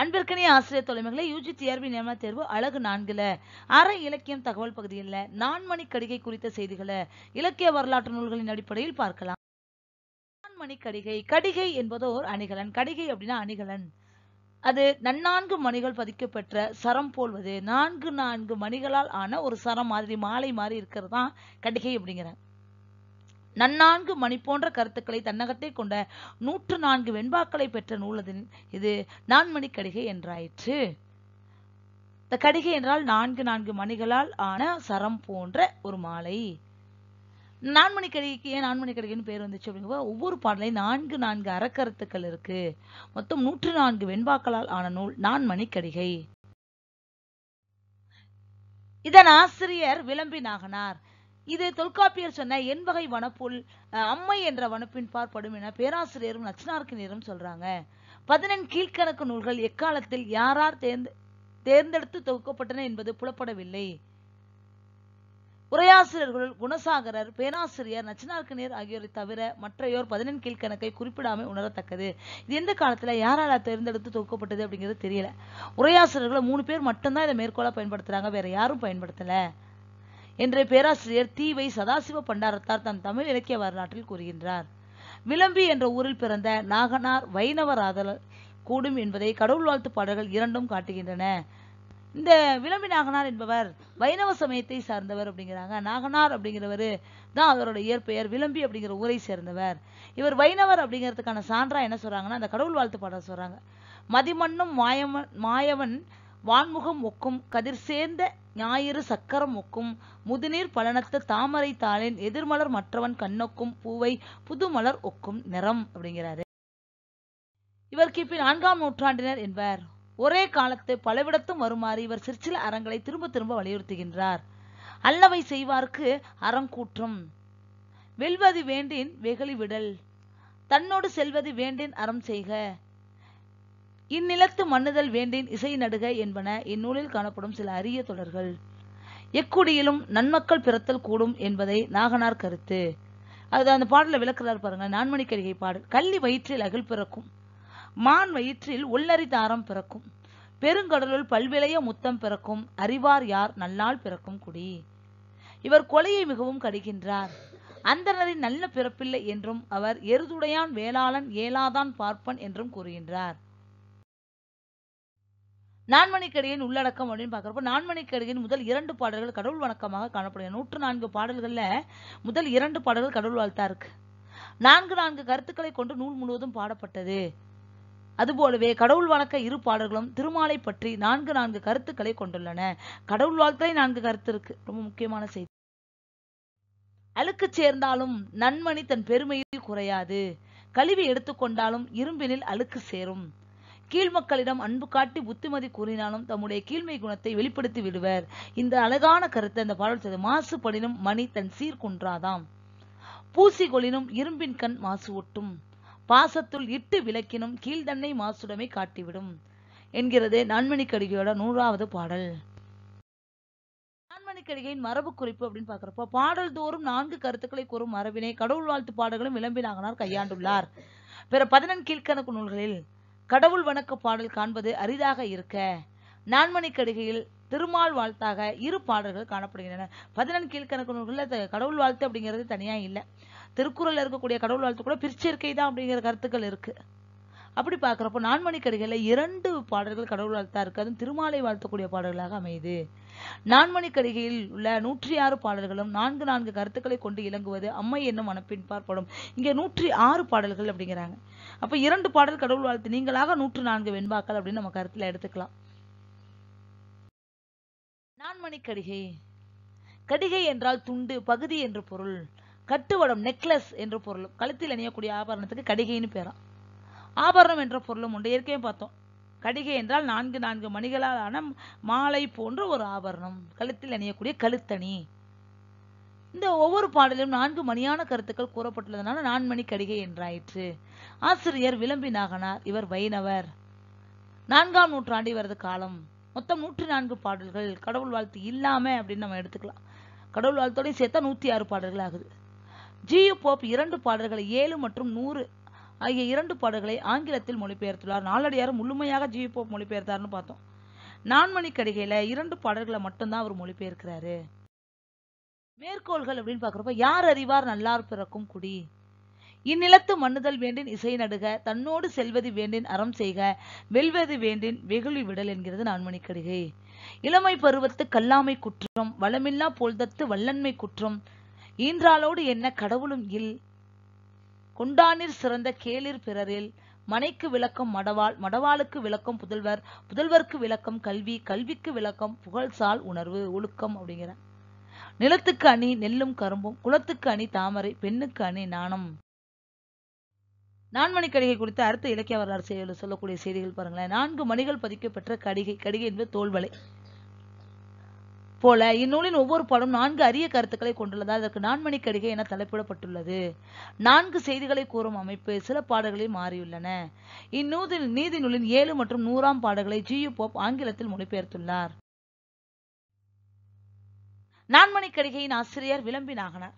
அன்பிற்கனிய ஆசிரியர் தலைமைகளை UG TRP நியமன தேர்வு அழகு நான்குல அற இலக்கியம் தகவல் பகுதியில் நான்மணி கடிகை குறித்த செய்திகளை இலக்கிய வரலாற்று நூல்களின் அடிப்படையில் பார்க்கலாம் நான்மணி கடிகை கடிகை என்பது ஒரு அணிகலன் கடிகை அப்படின்னா அணிகலன் அது நன்னான்கு மணிகள் பதிக்கப்பெற்ற சரம் போல்வது நான்கு நான்கு மணிகளால் ஆன ஒரு சரம் மாதிரி மாலை மாதிரி இருக்கிறது தான் கடிகை அப்படிங்கிறேன் நன்னான்கு மணி போன்ற கருத்துக்களை தன்னகத்தை கொண்ட நூற்று நான்கு வெண்பாக்களை பெற்ற நூலதின் இது நான்மணி கடிகை என்றாயிற்று இந்த கடிகை என்றால் நான்கு நான்கு மணிகளால் ஆன சரம் போன்ற ஒரு மாலை நான்மணி கடிகைக்கு ஏன் நான்மணி கடிகைன்னு பேர் வந்துச்சு அப்படிங்கும்போது ஒவ்வொரு பாடலையும் நான்கு நான்கு அறக்கருத்துக்கள் இருக்கு மொத்தம் நூற்று நான்கு வெண்பாக்களால் ஆன நூல் நான்மணி கடிகை இதன் ஆசிரியர் விளம்பினாகனார் இது தொல்காப்பியர் சொன்ன வகை வனப்புல் அம்மை என்ற வனப்பின் பார்ப்படும் என பேராசிரியரும் நச்சினார்க்கினியரும் சொல்றாங்க பதினெண் கீழ்கணக்கு நூல்கள் எக்காலத்தில் யாரார் தேர்ந்து தேர்ந்தெடுத்து தொகுக்கப்பட்டன என்பது புலப்படவில்லை உரையாசிரியர்கள் குணசாகரர் பேராசிரியர் நச்சினார்க்கநீர் ஆகியோரை தவிர மற்றையோர் பதினெண் கீழ்கணக்கை குறிப்பிடாமல் உணரத்தக்கது இது எந்த காலத்துல யாரால தேர்ந்தெடுத்து தொகுக்கப்பட்டது அப்படிங்கிறது தெரியல உரையாசிரியர்கள் மூணு பேர் மட்டும்தான் இதை மேற்கோளா பயன்படுத்துறாங்க வேற யாரும் பயன்படுத்தல என்ற பேராசிரியர் தீவை சதாசிவ பண்டாரத்தார் தன் தமிழ் இலக்கிய வரலாற்றில் கூறுகின்றார் விளம்பி என்ற ஊரில் பிறந்த நாகனார் வைணவராதல் கூடும் என்பதை கடவுள் வாழ்த்து பாடல்கள் இரண்டும் காட்டுகின்றன இந்த விளம்பி நாகனார் என்பவர் வைணவ சமயத்தை சார்ந்தவர் அப்படிங்கிறாங்க நாகனார் அப்படிங்கிறவர் தான் அவரோட இயற்பெயர் விளம்பி அப்படிங்கிற ஊரை சேர்ந்தவர் இவர் வைணவர் அப்படிங்கிறதுக்கான சான்றா என்ன சொல்றாங்கன்னா அந்த கடவுள் வாழ்த்து பாடல் சொல்றாங்க மதிமண்ணும் மாயமன் மாயவன் வான்முகம் ஒக்கும் கதிர் சேர்ந்த ஞாயிறு சக்கரம் ஒக்கும் முதுநீர் பலனத்த தாமரை தாளின் எதிர்மலர் மற்றவன் கண்ணொக்கும் பூவை புதுமலர் ஒக்கும் நிறம் அப்படிங்கிறாரு இவர் கிபி நான்காம் நூற்றாண்டினர் என்பார் ஒரே காலத்து பலவிடத்தும் வருமாறு இவர் சிற்சில அறங்களை திரும்ப திரும்ப வலியுறுத்துகின்றார் அல்லவை செய்வார்க்கு அறங்கூற்றம் வெல்வது வேண்டின் வெகுளி விடல் தன்னோடு செல்வது வேண்டின் அறம் செய்க இந்நிலத்து மன்னுதல் வேண்டின் இசை நடுக என்பன இந்நூலில் காணப்படும் சில அரிய தொடர்கள் எக்குடியிலும் நன்மக்கள் பிறத்தல் கூடும் என்பதை நாகனார் கருத்து அது அந்த பாடலில் விளக்குறார் பாருங்க நான்மணி கரிகை பாடல் கள்ளி வயிற்றில் அகில் பிறக்கும் மான் வயிற்றில் உள்ளறி தாரம் பிறக்கும் பெருங்கடலுள் பல்விளைய முத்தம் பிறக்கும் அறிவார் யார் நல்லால் பிறக்கும் குடி இவர் கொலையை மிகவும் கடிகின்றார் அந்தனரின் நல்ல பிறப்பில்லை என்றும் அவர் எருதுடையான் வேளாளன் ஏலாதான் பார்ப்பன் என்றும் கூறுகின்றார் நான்மணிக்கடியின் உள்ளடக்கம் அப்படின்னு பார்க்குறப்ப நான்மணிக்கடியின் முதல் இரண்டு பாடல்கள் கடவுள் வணக்கமாக காணப்படுகிறது நூற்று நான்கு பாடல்களில் முதல் இரண்டு பாடல்கள் கடவுள் வாழ்த்தா இருக்கு நான்கு நான்கு கருத்துக்களை கொண்டு நூல் முழுவதும் பாடப்பட்டது அதுபோலவே கடவுள் வணக்க இரு பாடல்களும் திருமாலை பற்றி நான்கு நான்கு கருத்துக்களை கொண்டுள்ளன கடவுள் வாழ்த்தலை நான்கு கருத்து இருக்கு ரொம்ப முக்கியமான செய்தி அழுக்கு சேர்ந்தாலும் நன்மணி தன் பெருமையில் குறையாது கழுவி எடுத்துக்கொண்டாலும் இரும்பினில் அழுக்கு சேரும் கீழ்மக்களிடம் அன்பு காட்டி புத்திமதி கூறினாலும் தம்முடைய கீழ்மை குணத்தை வெளிப்படுத்தி விடுவர் இந்த அழகான கருத்தை அந்த பாடல் செய்த மாசுபடினும் மணி தன் சீர்குன்றாதாம் கொளினும் இரும்பின் கண் மாசு ஒட்டும் பாசத்துள் இட்டு விளக்கினும் கீழ்தன்னை மாசுடமை காட்டிவிடும் என்கிறது நான்மணி கடிகையோட நூறாவது பாடல் நான்மணிக்கடிகையின் மரபு குறிப்பு அப்படின்னு பாக்குறப்போ பாடல் தோறும் நான்கு கருத்துக்களை கூறும் மரபினை கடவுள் வாழ்த்து பாடல்களும் விளம்பினாங்கனார் கையாண்டுள்ளார் பிற பதினெண் கீழ்கணக்கு நூல்களில் கடவுள் வணக்க பாடல் காண்பது அரிதாக இருக்க நான்மணி கடிகையில் திருமால் வாழ்த்தாக இரு பாடல்கள் காணப்படுகின்றன பதினெண் கீழ்கணக்கு நூல்களில் கடவுள் வாழ்த்து அப்படிங்கிறது தனியாக இல்லை திருக்குறளில் இருக்கக்கூடிய கடவுள் வாழ்த்து கூட பிரிச்சிருக்கை தான் அப்படிங்கிற கருத்துக்கள் இருக்குது அப்படி பார்க்குறப்போ நான்மணி கடிகையில் இரண்டு பாடல்கள் கடவுள் வாழ்த்தா இருக்காது அதுவும் திருமாலை வாழ்த்தக்கூடிய பாடல்களாக அமையுது நான்மணி கடிகையில் உள்ள நூற்றி ஆறு பாடல்களும் நான்கு நான்கு கருத்துக்களை கொண்டு இலங்குவது அம்மை என்னும் மனப்பின்பார் படம் இங்கே நூற்றி ஆறு பாடல்கள் அப்படிங்கிறாங்க அப்போ இரண்டு பாடல் கடவுள் வாழ்த்து நீங்களாக நூற்று நான்கு வெண்பாக்கள் அப்படின்னு நம்ம கருத்தில் எடுத்துக்கலாம் நான்மணி கடிகை கடிகை என்றால் துண்டு பகுதி என்று பொருள் கட்டுவடம் நெக்லஸ் என்று பொருள் கழுத்தில் அணியக்கூடிய ஆபரணத்துக்கு கடிகைன்னு பேரான் ஆபரணம் என்ற பொருளும் உண்டு இயற்கையும் பார்த்தோம் கடிகை என்றால் நான்கு நான்கு மணிகளாலான மாலை போன்ற ஒரு ஆபரணம் கழுத்தில் அணியக்கூடிய கழுத்தணி இந்த ஒவ்வொரு பாடலிலும் நான்கு மணியான கருத்துக்கள் கூறப்பட்டுள்ளதனால நான்மணி கடிகை என்றாயிற்று ஆசிரியர் விளம்பி நாகனார் இவர் வைணவர் நான்காம் நூற்றாண்டு இவரது காலம் மொத்தம் நூற்றி நான்கு பாடல்கள் கடவுள் வாழ்த்து இல்லாம அப்படின்னு நம்ம எடுத்துக்கலாம் கடவுள் வாழ்த்தோடையும் சேர்த்தா நூற்றி ஆறு பாடல்கள் ஆகுது ஜியு போப் இரண்டு பாடல்களை ஏழு மற்றும் நூறு ஆகிய இரண்டு பாடல்களை ஆங்கிலத்தில் மொழிபெயர்த்துள்ளார் நாளடியார் முழுமையாக ஜீவிப்போ மொழிபெயர்த்தார்னு பார்த்தோம் நான்மணி கடிகையில இரண்டு பாடல்களை மட்டும்தான் அவர் மொழிபெயர்க்கிறாரு மேற்கோள்கள் அப்படின்னு பாக்குறப்ப யார் அறிவார் நல்லார் பிறக்கும் குடி இந்நிலத்து மண்ணுதல் வேண்டின் இசை நடுக தன்னோடு செல்வது வேண்டின் அறம் செய்க வெல்வது வேண்டின் வெகுளி விடல் என்கிறது நான்மணி கடிகை இளமை பருவத்து கல்லாமை குற்றம் வளமில்லா போல்தத்து வல்லன்மை குற்றம் ஈன்றாலோடு என்ன கடவுளும் இல் கொண்டானிற் சிறந்த கேளிர் பிறரில் மனைக்கு விளக்கம் மடவாள் மடவாளுக்கு விளக்கம் புதல்வர் புதல்வர்க்கு விளக்கம் கல்வி கல்விக்கு விளக்கம் புகழ்சால் உணர்வு ஒழுக்கம் அப்படிங்கிற நிலத்துக்கு அணி நெல்லும் கரும்பும் குளத்துக்கு அணி தாமரை பெண்ணுக்கு அணி நாணம் நான்மணி கடிகை குறித்து அடுத்த இலக்கிய வரலாறு செய்தியில் சொல்லக்கூடிய செய்திகள் பாருங்களேன் நான்கு மணிகள் பதிக்கப்பெற்ற கடிகை கடிகை என்பது தோல்வலை போல இந்நூலின் ஒவ்வொரு பாடம் நான்கு அரிய கருத்துக்களை கொண்டுள்ளதால் அதற்கு நான்மணி கடிகை என தலைப்பிடப்பட்டுள்ளது நான்கு செய்திகளை கூறும் அமைப்பு சில பாடல்களில் மாறியுள்ளன இந்நூதில் நீதி நூலின் ஏழு மற்றும் நூறாம் பாடல்களை யு போப் ஆங்கிலத்தில் மொழிபெயர்த்துள்ளார் நான்மணி கடிகையின் ஆசிரியர் விளம்பி நாகனார்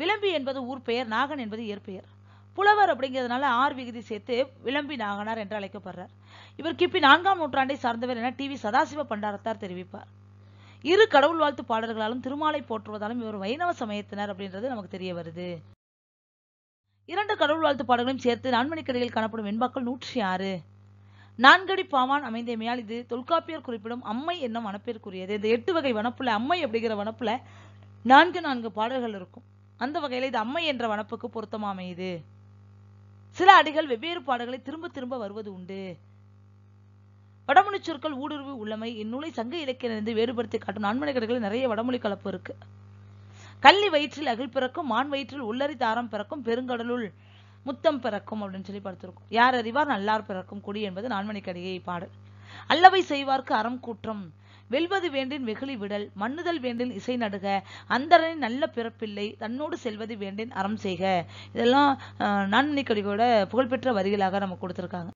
விளம்பி என்பது ஊர் பெயர் நாகன் என்பது இயற்பெயர் புலவர் அப்படிங்கிறதுனால ஆர் விகுதி சேர்த்து விளம்பி நாகனார் என்று அழைக்கப்படுறார் இவர் கிபி நான்காம் நூற்றாண்டை சார்ந்தவர் என டி வி சதாசிவ பண்டாரத்தார் தெரிவிப்பார் இரு கடவுள் வாழ்த்து பாடல்களாலும் திருமாலை போற்றுவதாலும் இவர் வைணவ சமயத்தினர் அப்படின்றது நமக்கு தெரிய வருது இரண்டு கடவுள் வாழ்த்து பாடல்களையும் சேர்த்து நான்மணிக்கடையில் காணப்படும் வெண்பாக்கள் நூற்றி ஆறு நான்கடி பாவான் அமைந்தமையால் இது தொல்காப்பியர் குறிப்பிடும் அம்மை என்னும் வனப்பிற்குரியது இந்த எட்டு வகை வனப்புல அம்மை அப்படிங்கிற வனப்புல நான்கு நான்கு பாடல்கள் இருக்கும் அந்த வகையில் இது அம்மை என்ற வனப்புக்கு பொருத்தமாக அமையுது சில அடிகள் வெவ்வேறு பாடல்களை திரும்ப திரும்ப வருவது உண்டு வடமொழி சொற்கள் ஊடுருவி உள்ளமை இந்நூலை சங்க இலக்கியிலிருந்து வேறுபடுத்தி காட்டும் நான்மணிகர்கள் நிறைய வடமொழி கலப்பு இருக்கு கள்ளி வயிற்றில் அகில் பிறக்கும் மான் வயிற்றில் உள்ளரி தாரம் பிறக்கும் பெருங்கடலுள் முத்தம் பிறக்கும் அப்படின்னு சொல்லி படுத்திருக்கும் யார் அறிவார் நல்லார் பிறக்கும் குடி என்பது கடையை பாடல் அல்லவை செய்வார்க்கு அறம் கூற்றம் வெல்வது வேண்டின் வெகுளி விடல் மண்ணுதல் வேண்டின் இசை நடுக அந்தரனின் நல்ல பிறப்பில்லை தன்னோடு செல்வது வேண்டின் அறம் செய்க இதெல்லாம் கடிகோட புகழ்பெற்ற வரிகளாக நமக்கு கொடுத்துருக்காங்க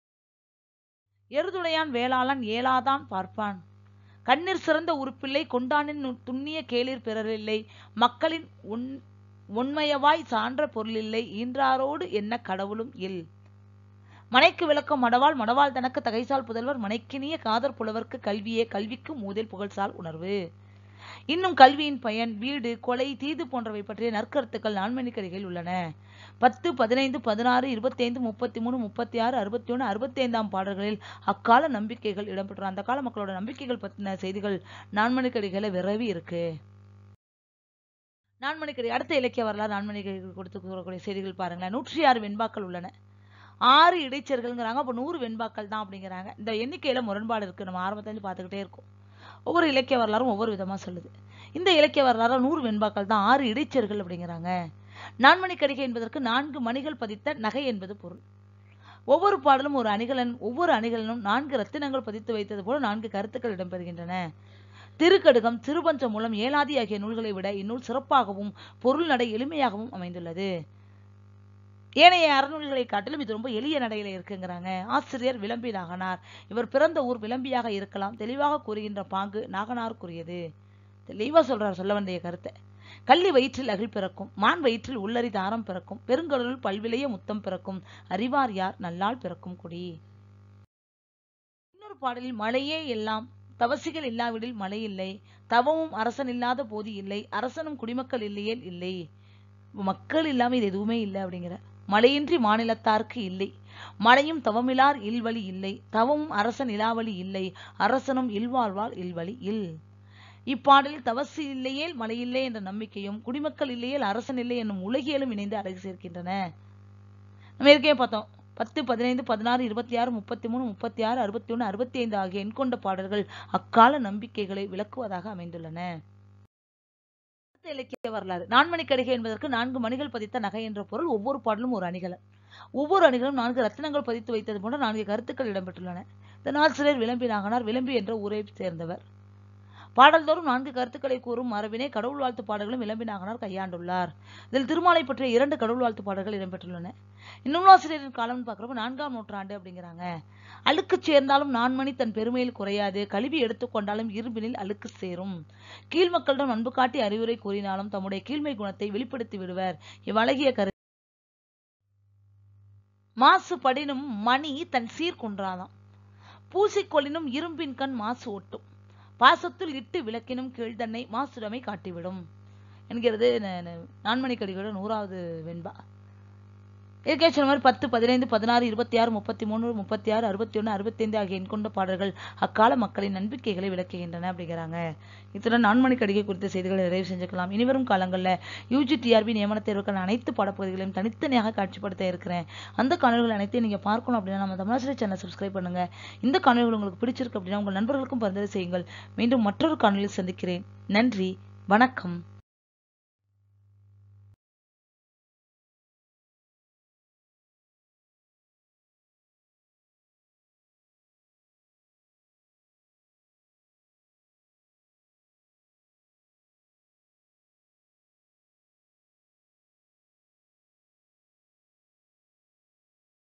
எருதுடையான் வேளாளன் ஏலாதான் பார்ப்பான் கண்ணீர் சிறந்த உறுப்பில்லை கொண்டானின் துண்ணிய கேளிர் பிறரில்லை மக்களின் உன் உண்மையவாய் சான்ற பொருளில்லை ஈன்றாரோடு என்ன கடவுளும் இல் மனைக்கு விளக்கம் மடவாள் மடவாள் தனக்கு தகைசால் புதல்வர் மனைக்கினிய காதற் புலவர்க்கு கல்வியே கல்விக்கு மூதில் புகழ்சால் உணர்வு இன்னும் கல்வியின் பயன் வீடு கொலை தீது போன்றவை பற்றிய நற்கருத்துக்கள் நான்மணிக்கடிகையில் உள்ளன பத்து பதினைந்து பதினாறு இருபத்தைந்து முப்பத்தி மூணு முப்பத்தி ஆறு அறுபத்தி ஒன்று ஐந்தாம் பாடல்களில் அக்கால நம்பிக்கைகள் இடம்பெற்ற அந்த கால மக்களோட நம்பிக்கைகள் பற்றின செய்திகள் நான்மணிக்கடிகையில் விரவி இருக்கு நான்மணிக்கடி அடுத்த இலக்கிய வரலாறு நான்மணிக்கடிகள் கொடுத்து கூறக்கூடிய செய்திகள் பாருங்களேன் நூற்றி ஆறு வெண்பாக்கள் உள்ளன ஆறு இடைச்சர்கள்ங்கிறாங்க அப்போ நூறு வெண்பாக்கள் தான் அப்படிங்கிறாங்க இந்த எண்ணிக்கையில முரண்பாடு இருக்கு நம்ம ஆரம்பத்துலேருந்து பார்த்துக்கிட்டே இருக்கோம் ஒவ்வொரு இலக்கிய வரலாறும் ஒவ்வொரு விதமாக சொல்லுது இந்த இலக்கிய வரலாறு நூறு வெண்பாக்கள் தான் ஆறு இடைச்சர்கள் அப்படிங்கிறாங்க நான்மணி கடிகை என்பதற்கு நான்கு மணிகள் பதித்த நகை என்பது பொருள் ஒவ்வொரு பாடலும் ஒரு அணிகலன் ஒவ்வொரு அணிகலனும் நான்கு ரத்தினங்கள் பதித்து வைத்தது போல நான்கு கருத்துக்கள் இடம்பெறுகின்றன திருக்கடுகம் திருபஞ்சம் மூலம் ஏலாதி ஆகிய நூல்களை விட இந்நூல் சிறப்பாகவும் பொருள் நடை எளிமையாகவும் அமைந்துள்ளது ஏனைய அறநூல்களை காட்டிலும் இது ரொம்ப எளிய நடையில் இருக்குங்கிறாங்க ஆசிரியர் விளம்பி நாகனார் இவர் பிறந்த ஊர் விளம்பியாக இருக்கலாம் தெளிவாக கூறுகின்ற பாங்கு நாகனாருக்குரியது தெளிவாக சொல்றார் சொல்ல வந்திய கருத்தை கள்ளி வயிற்றில் அகில் பிறக்கும் மான் வயிற்றில் உள்ளறி தாரம் பிறக்கும் பெருங்கடலுள் பல்விலைய முத்தம் பிறக்கும் அறிவார் யார் நல்லால் பிறக்கும் குடி இன்னொரு பாடலில் மழையே எல்லாம் தவசிகள் இல்லாவிடில் மழை இல்லை தவமும் அரசன் இல்லாத போது இல்லை அரசனும் குடிமக்கள் இல்லையே இல்லை மக்கள் இல்லாமல் இது எதுவுமே இல்லை அப்படிங்கிற மழையின்றி மாநிலத்தார்க்கு இல்லை மழையும் தவமிலார் இல்வழி இல்லை தவமும் அரசன் இலாவழி இல்லை அரசனும் இல்வாழ்வார் இல்வழி இல் இப்பாடலில் தவசு இல்லையேல் மழையில்லை என்ற நம்பிக்கையும் குடிமக்கள் இல்லையேல் அரசன் இல்லை என்னும் உலகியலும் இணைந்து அழகு சேர்க்கின்றன நம்ம பார்த்தோம் பத்து பதினைந்து பதினாறு இருபத்தி ஆறு முப்பத்தி மூணு முப்பத்தி ஆறு அறுபத்தி ஒன்று அறுபத்தி ஐந்து ஆகிய எண்கொண்ட பாடல்கள் அக்கால நம்பிக்கைகளை விளக்குவதாக அமைந்துள்ளன இலக்கிய வரலாறு நான்மணி கடிகை என்பதற்கு நான்கு மணிகள் பதித்த நகை என்ற பொருள் ஒவ்வொரு பாடலும் ஒரு அணிகலன் ஒவ்வொரு அணிகளும் நான்கு ரத்தினங்கள் பதித்து வைத்தது போன்ற நான்கு கருத்துக்கள் இடம்பெற்றுள்ளன இதனால் சிலர் விளம்பினாகனார் விளம்பி என்ற ஊரை சேர்ந்தவர் பாடல்தோறும் நான்கு கருத்துக்களை கூறும் மரபினை கடவுள் வாழ்த்து பாடல்களும் இளம்பினாகனார் கையாண்டுள்ளார் இதில் திருமாலை பற்றிய இரண்டு கடவுள் வாழ்த்து பாடல்கள் இடம்பெற்றுள்ளன நூலாசிரியரின் காலம்னு பார்க்குறப்ப நான்காம் நூற்றாண்டு அப்படிங்கிறாங்க அழுக்கு சேர்ந்தாலும் நான்மணி தன் பெருமையில் குறையாது கல்வி எடுத்துக்கொண்டாலும் இரும்பினில் அழுக்கு சேரும் கீழ்மக்களிடம் அன்பு காட்டி அறிவுரை கூறினாலும் தம்முடைய கீழ்மை குணத்தை வெளிப்படுத்தி விடுவர் இவ்வழகிய கரு மாசுபடினும் மணி தன் சீர்குன்றாதான் பூசிக்கொள்ளினும் இரும்பின் கண் மாசு ஒட்டும் பாசத்தில் இட்டு விளக்கினும் கீழ்தன்னை மாசுடமை காட்டிவிடும் என்கிறது நான்மணிக்கடிகளோட நூறாவது வெண்பா இதுக்கே சொன்ன மாதிரி பத்து பதினைந்து பதினாறு இருபத்தி ஆறு முப்பத்தி மூணு முப்பத்தி ஆறு அறுபத்தி ஒன்று அறுபத்தைந்து ஆகிய எண் கொண்ட பாடல்கள் அக்கால மக்களின் நம்பிக்கைகளை விளக்குகின்றன அப்படிங்கிறாங்க இத்துடன் நான்மணி கடிகை குறித்த செய்திகளை நிறைவு செஞ்சுக்கலாம் இனிவரும் காலங்களில் யூஜி டிஆர்பி நியமன தேர்வுக்கான அனைத்து பாடப்பகுதிகளையும் தனித்தனியாக காட்சிப்படுத்த இருக்கிறேன் அந்த காணொலிகள் அனைத்தையும் நீங்கள் பார்க்கணும் அப்படின்னா நம்ம தமிழாசிரியர் சேனல் சப்ஸ்கிரைப் பண்ணுங்க இந்த காணொலிகள் உங்களுக்கு பிடிச்சிருக்கு அப்படின்னா உங்கள் நண்பர்களுக்கும் பரிந்துரை செய்யுங்கள் மீண்டும் மற்றொரு காணொலியில் சந்திக்கிறேன் நன்றி வணக்கம்